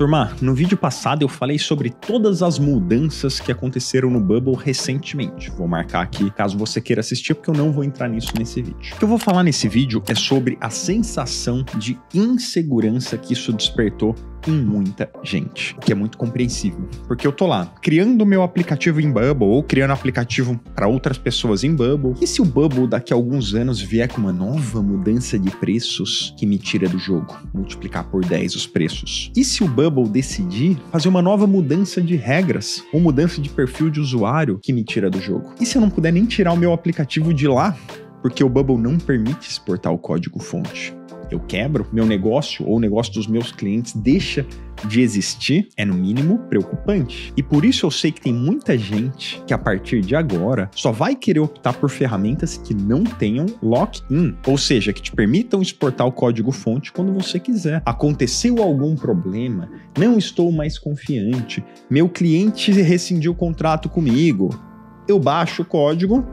Turma, no vídeo passado eu falei sobre todas as mudanças que aconteceram no Bubble recentemente. Vou marcar aqui caso você queira assistir, porque eu não vou entrar nisso nesse vídeo. O que eu vou falar nesse vídeo é sobre a sensação de insegurança que isso despertou em muita gente, o que é muito compreensível, porque eu tô lá criando meu aplicativo em Bubble ou criando aplicativo para outras pessoas em Bubble. E se o Bubble daqui a alguns anos vier com uma nova mudança de preços que me tira do jogo, multiplicar por 10 os preços? E se o Bubble Bubble decidir fazer uma nova mudança de regras ou mudança de perfil de usuário que me tira do jogo? E se eu não puder nem tirar o meu aplicativo de lá? Porque o Bubble não permite exportar o código fonte eu quebro, meu negócio ou o negócio dos meus clientes deixa de existir, é no mínimo preocupante. E por isso eu sei que tem muita gente que a partir de agora só vai querer optar por ferramentas que não tenham lock-in, ou seja, que te permitam exportar o código-fonte quando você quiser. Aconteceu algum problema? Não estou mais confiante. Meu cliente rescindiu o contrato comigo. Eu baixo o código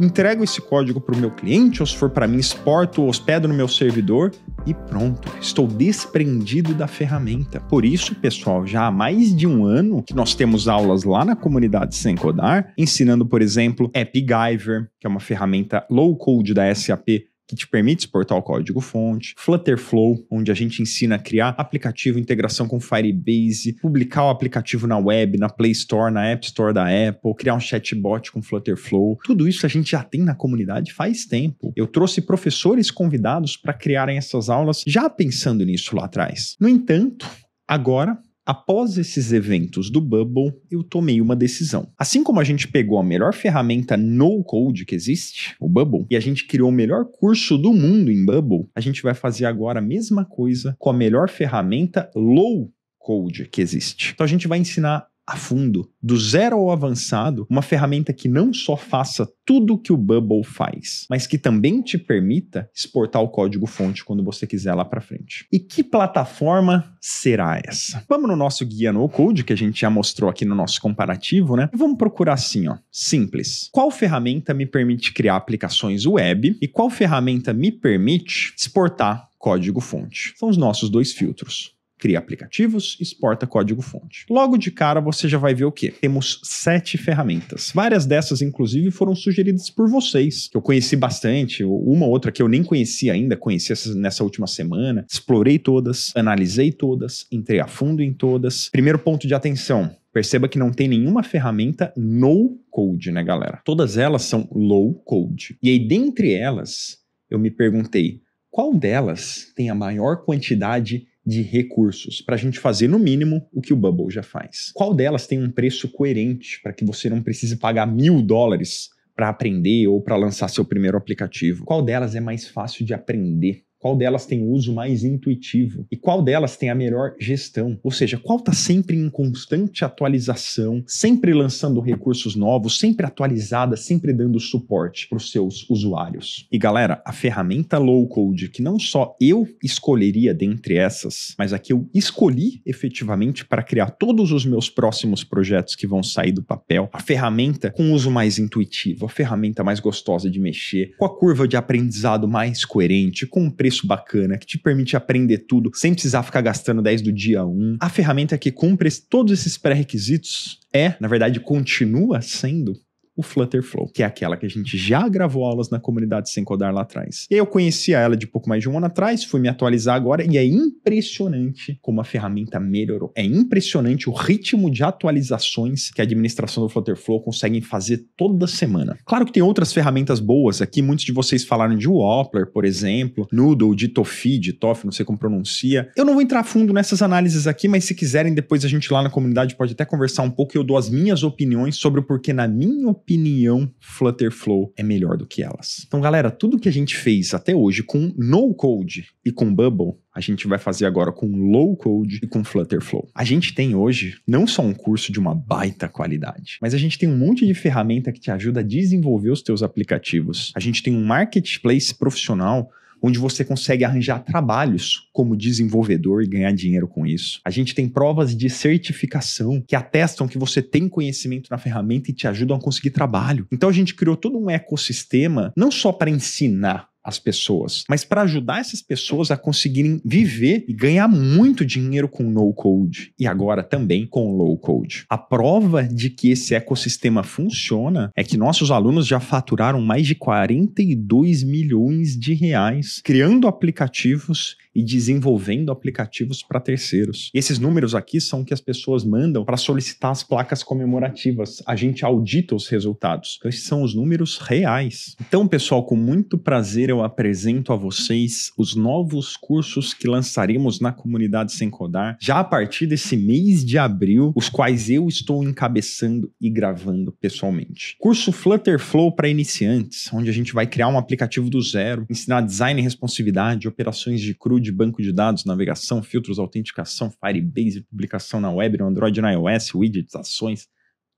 entrego esse código para o meu cliente, ou se for para mim, exporto, hospedo no meu servidor e pronto. Estou desprendido da ferramenta. Por isso, pessoal, já há mais de um ano que nós temos aulas lá na comunidade Sem Codar, ensinando, por exemplo, AppGyver, que é uma ferramenta low-code da SAP que te permite exportar o código-fonte, Flutterflow, onde a gente ensina a criar aplicativo, integração com Firebase, publicar o aplicativo na web, na Play Store, na App Store da Apple, criar um chatbot com Flutterflow. Tudo isso a gente já tem na comunidade faz tempo. Eu trouxe professores convidados para criarem essas aulas já pensando nisso lá atrás. No entanto, agora Após esses eventos do Bubble, eu tomei uma decisão. Assim como a gente pegou a melhor ferramenta no-code que existe, o Bubble, e a gente criou o melhor curso do mundo em Bubble, a gente vai fazer agora a mesma coisa com a melhor ferramenta low code que existe. Então a gente vai ensinar a fundo, do zero ao avançado, uma ferramenta que não só faça tudo que o Bubble faz, mas que também te permita exportar o código-fonte quando você quiser lá para frente. E que plataforma será essa? Vamos no nosso guia no code que a gente já mostrou aqui no nosso comparativo, né? E vamos procurar assim, ó, simples. Qual ferramenta me permite criar aplicações web e qual ferramenta me permite exportar código-fonte? São os nossos dois filtros cria aplicativos, exporta código-fonte. Logo de cara, você já vai ver o que? Temos sete ferramentas. Várias dessas, inclusive, foram sugeridas por vocês, que eu conheci bastante, uma ou outra que eu nem conhecia ainda, conheci nessa última semana, explorei todas, analisei todas, entrei a fundo em todas. Primeiro ponto de atenção, Perceba que não tem nenhuma ferramenta no code, né, galera? Todas elas são low code. E aí, dentre elas, eu me perguntei qual delas tem a maior quantidade de recursos para a gente fazer, no mínimo, o que o Bubble já faz. Qual delas tem um preço coerente para que você não precise pagar mil dólares para aprender ou para lançar seu primeiro aplicativo? Qual delas é mais fácil de aprender? qual delas tem o uso mais intuitivo e qual delas tem a melhor gestão. Ou seja, qual está sempre em constante atualização, sempre lançando recursos novos, sempre atualizada, sempre dando suporte para os seus usuários. E galera, a ferramenta low code que não só eu escolheria dentre essas, mas a que eu escolhi efetivamente para criar todos os meus próximos projetos que vão sair do papel, a ferramenta com uso mais intuitivo, a ferramenta mais gostosa de mexer, com a curva de aprendizado mais coerente, com o preço preço bacana, que te permite aprender tudo sem precisar ficar gastando 10 do dia 1. A ferramenta que cumpre todos esses pré-requisitos é, na verdade, continua sendo o Flutter Flow, que é aquela que a gente já gravou aulas na comunidade sem codar lá atrás. Eu conhecia ela de pouco mais de um ano atrás, fui me atualizar agora e é impressionante como a ferramenta melhorou. É impressionante o ritmo de atualizações que a administração do Flutter Flow consegue fazer toda semana. Claro que tem outras ferramentas boas aqui, muitos de vocês falaram de Wopler, por exemplo, Noodle, de Tofi, de Tof, não sei como pronuncia. Eu não vou entrar a fundo nessas análises aqui, mas se quiserem depois a gente lá na comunidade pode até conversar um pouco e eu dou as minhas opiniões sobre o porquê na minha opinião opinião, Flutterflow é melhor do que elas. Então, galera, tudo que a gente fez até hoje com no code e com Bubble a gente vai fazer agora com low code e com Flutterflow. A gente tem hoje não só um curso de uma baita qualidade, mas a gente tem um monte de ferramenta que te ajuda a desenvolver os teus aplicativos. A gente tem um marketplace profissional onde você consegue arranjar trabalhos como desenvolvedor e ganhar dinheiro com isso. A gente tem provas de certificação que atestam que você tem conhecimento na ferramenta e te ajudam a conseguir trabalho. Então a gente criou todo um ecossistema não só para ensinar, as pessoas, mas para ajudar essas pessoas a conseguirem viver e ganhar muito dinheiro com no code e agora também com low code. A prova de que esse ecossistema funciona é que nossos alunos já faturaram mais de 42 milhões de reais criando aplicativos e desenvolvendo aplicativos para terceiros. E esses números aqui são que as pessoas mandam para solicitar as placas comemorativas. A gente audita os resultados. Então, esses são os números reais. Então, pessoal, com muito prazer eu apresento a vocês os novos cursos que lançaremos na comunidade Sem Codar já a partir desse mês de abril, os quais eu estou encabeçando e gravando pessoalmente. Curso Flutter Flow para iniciantes, onde a gente vai criar um aplicativo do zero, ensinar design e responsividade, operações de CRUD de banco de dados, navegação, filtros, autenticação, Firebase, publicação na web, no Android, no iOS, widgets, ações,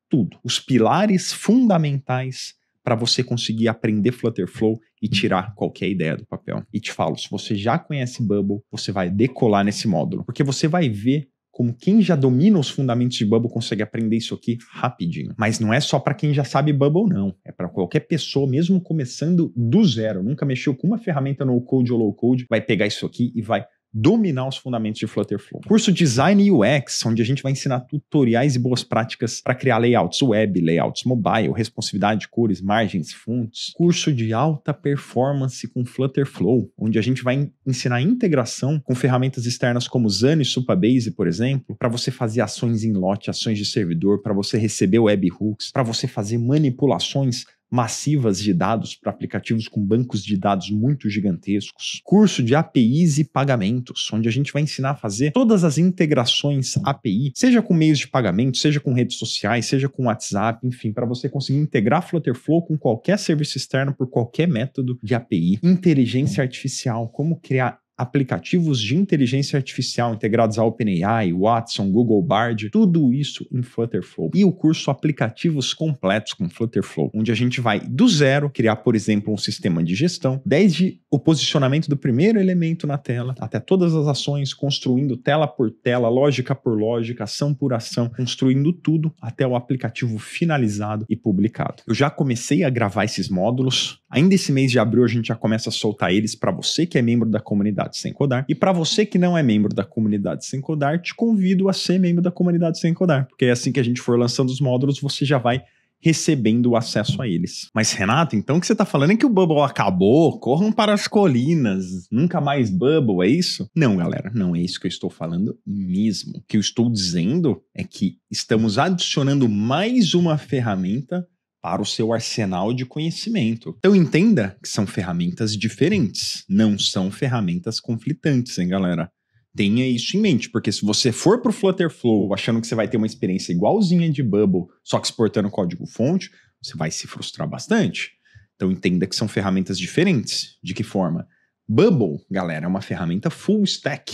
tudo. Os pilares fundamentais para você conseguir aprender Flutterflow e tirar qualquer ideia do papel. E te falo, se você já conhece Bubble, você vai decolar nesse módulo, porque você vai ver como quem já domina os fundamentos de Bubble consegue aprender isso aqui rapidinho. Mas não é só para quem já sabe Bubble, não. É para qualquer pessoa, mesmo começando do zero, nunca mexeu com uma ferramenta no code ou low code, vai pegar isso aqui e vai dominar os fundamentos de Flutterflow. Curso Design UX, onde a gente vai ensinar tutoriais e boas práticas para criar layouts web, layouts mobile, responsividade cores, margens, fontes. Curso de alta performance com Flutterflow, onde a gente vai ensinar integração com ferramentas externas como Zane e Supabase, por exemplo, para você fazer ações em lote, ações de servidor, para você receber webhooks, para você fazer manipulações massivas de dados para aplicativos com bancos de dados muito gigantescos, curso de APIs e pagamentos, onde a gente vai ensinar a fazer todas as integrações API, seja com meios de pagamento, seja com redes sociais, seja com WhatsApp, enfim, para você conseguir integrar Flutterflow com qualquer serviço externo por qualquer método de API. Inteligência artificial, como criar aplicativos de inteligência artificial integrados a OpenAI, Watson, Google Bard, tudo isso em Flutterflow. E o curso Aplicativos Completos com Flutterflow, onde a gente vai do zero criar, por exemplo, um sistema de gestão, desde o posicionamento do primeiro elemento na tela até todas as ações, construindo tela por tela, lógica por lógica, ação por ação, construindo tudo até o aplicativo finalizado e publicado. Eu já comecei a gravar esses módulos, ainda esse mês de abril a gente já começa a soltar eles para você que é membro da comunidade comunidade Sem Codar. E para você que não é membro da comunidade Sem Codar, te convido a ser membro da comunidade Sem Codar, porque é assim que a gente for lançando os módulos, você já vai recebendo acesso a eles. Mas Renato, então o que você está falando é que o Bubble acabou, corram para as colinas, nunca mais Bubble, é isso? Não, galera, não é isso que eu estou falando mesmo. O que eu estou dizendo é que estamos adicionando mais uma ferramenta para o seu arsenal de conhecimento. Então entenda que são ferramentas diferentes, não são ferramentas conflitantes, hein, galera? Tenha isso em mente, porque se você for para o Flutter Flow achando que você vai ter uma experiência igualzinha de Bubble, só que exportando código-fonte, você vai se frustrar bastante. Então entenda que são ferramentas diferentes. De que forma? Bubble, galera, é uma ferramenta full stack.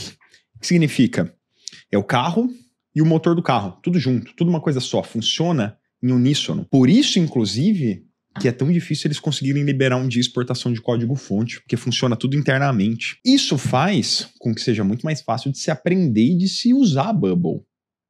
O que significa? É o carro e o motor do carro, tudo junto, tudo uma coisa só. Funciona em uníssono. Por isso, inclusive, que é tão difícil eles conseguirem liberar um dia exportação de código-fonte, porque funciona tudo internamente. Isso faz com que seja muito mais fácil de se aprender e de se usar a Bubble.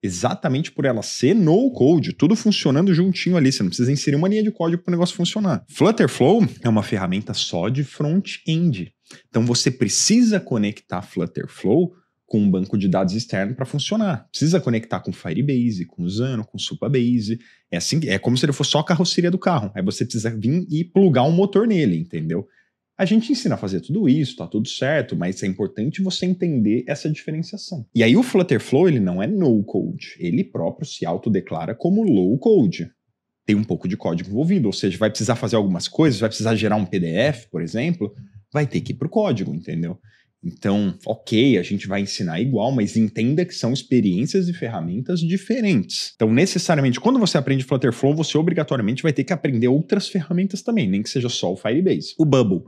Exatamente por ela ser no code, tudo funcionando juntinho ali, você não precisa inserir uma linha de código para o negócio funcionar. Flutterflow é uma ferramenta só de front-end. Então você precisa conectar Flutterflow com um banco de dados externo para funcionar. Precisa conectar com Firebase, com Zano, com Supabase. É assim, é como se ele fosse só a carroceria do carro. Aí você precisa vir e plugar um motor nele, entendeu? A gente ensina a fazer tudo isso, tá tudo certo, mas é importante você entender essa diferenciação. E aí o Flutter Flow ele não é no code, ele próprio se autodeclara como low code. Tem um pouco de código envolvido, ou seja, vai precisar fazer algumas coisas, vai precisar gerar um PDF, por exemplo, vai ter que ir pro código, entendeu? Então, ok, a gente vai ensinar igual, mas entenda que são experiências e ferramentas diferentes. Então, necessariamente, quando você aprende Flutterflow, você obrigatoriamente vai ter que aprender outras ferramentas também, nem que seja só o Firebase. O Bubble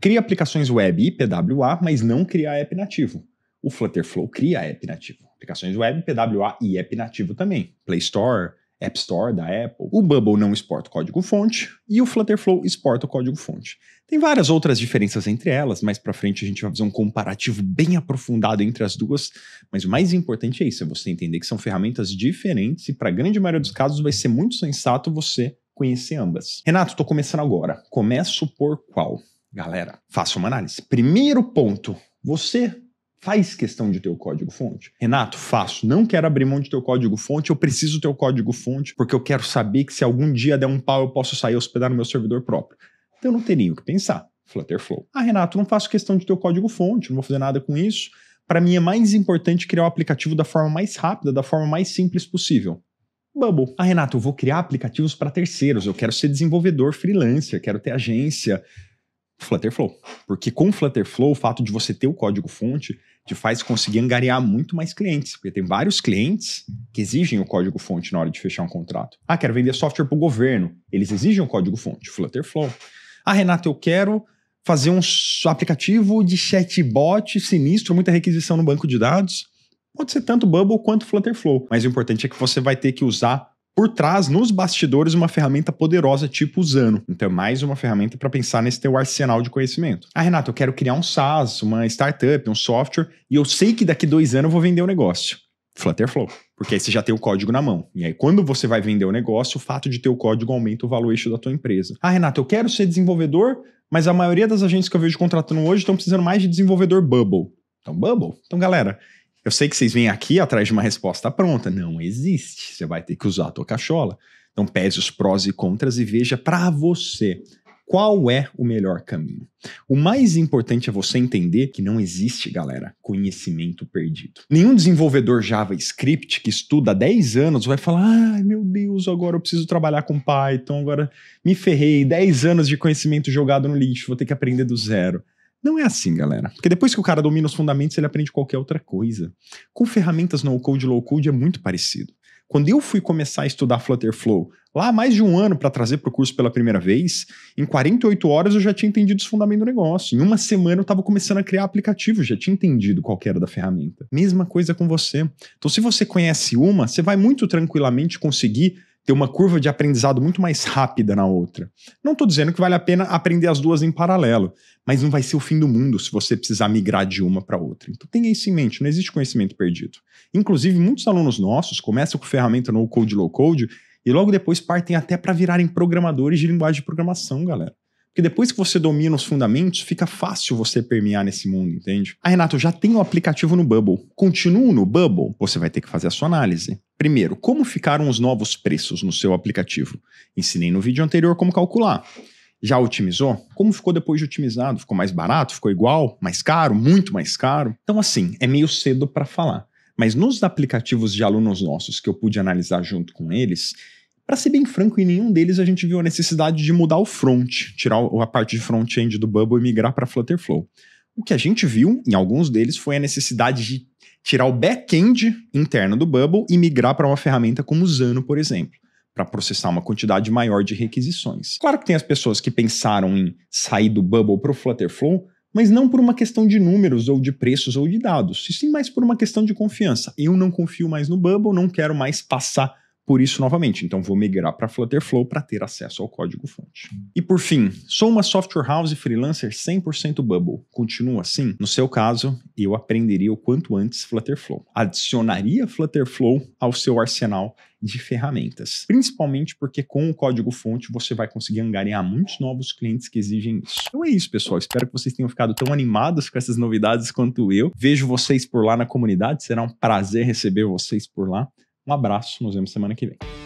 cria aplicações web e PWA, mas não cria app nativo. O Flutterflow cria app nativo. Aplicações web, PWA e app nativo também. Play Store, App Store da Apple. O Bubble não exporta o código-fonte e o Flutterflow exporta o código-fonte. Tem várias outras diferenças entre elas, mais para frente a gente vai fazer um comparativo bem aprofundado entre as duas, mas o mais importante é isso, é você entender que são ferramentas diferentes e para a grande maioria dos casos vai ser muito sensato você conhecer ambas. Renato, estou começando agora. Começo por qual? Galera, faça uma análise. Primeiro ponto, você Faz questão de ter o código-fonte? Renato, faço. Não quero abrir mão de teu código-fonte, eu preciso ter o código-fonte, porque eu quero saber que se algum dia der um pau, eu posso sair e hospedar no meu servidor próprio. Então não teria o que pensar. Flutterflow. Ah, Renato, não faço questão de ter o código-fonte, não vou fazer nada com isso. Para mim é mais importante criar o aplicativo da forma mais rápida, da forma mais simples possível. Bubble. Ah, Renato, eu vou criar aplicativos para terceiros, eu quero ser desenvolvedor freelancer, quero ter agência. Flutterflow. Porque com o Flutterflow, o fato de você ter o código-fonte te faz conseguir angariar muito mais clientes, porque tem vários clientes que exigem o código-fonte na hora de fechar um contrato. Ah, quero vender software para o governo. Eles exigem o código-fonte, Flutterflow. Ah, Renato, eu quero fazer um aplicativo de chatbot sinistro, muita requisição no banco de dados. Pode ser tanto Bubble quanto Flutterflow, mas o importante é que você vai ter que usar por trás, nos bastidores, uma ferramenta poderosa tipo o Zano. Então, é mais uma ferramenta para pensar nesse teu arsenal de conhecimento. Ah, Renato, eu quero criar um SaaS, uma startup, um software, e eu sei que daqui dois anos eu vou vender o um negócio. Flutterflow. Porque aí você já tem o código na mão. E aí, quando você vai vender o negócio, o fato de ter o código aumenta o valor eixo da tua empresa. Ah, Renato, eu quero ser desenvolvedor, mas a maioria das agências que eu vejo contratando hoje estão precisando mais de desenvolvedor Bubble. Então, Bubble. Então, galera, eu sei que vocês vêm aqui atrás de uma resposta pronta. Não existe. Você vai ter que usar a tua cachola. Então pese os prós e contras e veja para você qual é o melhor caminho. O mais importante é você entender que não existe, galera, conhecimento perdido. Nenhum desenvolvedor JavaScript que estuda há 10 anos vai falar: ai ah, meu Deus, agora eu preciso trabalhar com Python, agora me ferrei, 10 anos de conhecimento jogado no lixo, vou ter que aprender do zero. Não é assim, galera. Porque depois que o cara domina os fundamentos, ele aprende qualquer outra coisa. Com ferramentas no-code e low-code é muito parecido. Quando eu fui começar a estudar Flutter Flow, lá há mais de um ano para trazer para o curso pela primeira vez, em 48 horas eu já tinha entendido os fundamentos do negócio. Em uma semana eu estava começando a criar aplicativo, já tinha entendido qual era da ferramenta. Mesma coisa com você. Então, se você conhece uma, você vai muito tranquilamente conseguir ter uma curva de aprendizado muito mais rápida na outra. Não estou dizendo que vale a pena aprender as duas em paralelo, mas não vai ser o fim do mundo se você precisar migrar de uma para outra. Então tenha isso em mente, não existe conhecimento perdido. Inclusive, muitos alunos nossos começam com ferramenta no code low code e logo depois partem até para virarem programadores de linguagem de programação, galera. Porque depois que você domina os fundamentos, fica fácil você permear nesse mundo, entende? Ah, Renato, já tem o um aplicativo no Bubble. Continuo no Bubble? Você vai ter que fazer a sua análise. Primeiro, como ficaram os novos preços no seu aplicativo? Ensinei no vídeo anterior como calcular. Já otimizou? Como ficou depois de otimizado? Ficou mais barato? Ficou igual? Mais caro? Muito mais caro? Então, assim, é meio cedo para falar. Mas nos aplicativos de alunos nossos que eu pude analisar junto com eles, para ser bem franco, em nenhum deles a gente viu a necessidade de mudar o front, tirar a parte de front-end do Bubble e migrar para Flutterflow. O que a gente viu em alguns deles foi a necessidade de tirar o back-end interno do Bubble e migrar para uma ferramenta como o Zano, por exemplo, para processar uma quantidade maior de requisições. Claro que tem as pessoas que pensaram em sair do Bubble para o Flutterflow, mas não por uma questão de números ou de preços ou de dados, e sim mais por uma questão de confiança. Eu não confio mais no Bubble, não quero mais passar por isso, novamente, então vou migrar para Flutterflow para ter acesso ao código-fonte. E por fim, sou uma software house freelancer 100% Bubble. Continua assim? No seu caso, eu aprenderia o quanto antes Flutterflow. Adicionaria Flutterflow ao seu arsenal de ferramentas. Principalmente porque com o código-fonte você vai conseguir angariar muitos novos clientes que exigem isso. Então é isso, pessoal. Espero que vocês tenham ficado tão animados com essas novidades quanto eu. Vejo vocês por lá na comunidade. Será um prazer receber vocês por lá. Um abraço, nos vemos semana que vem.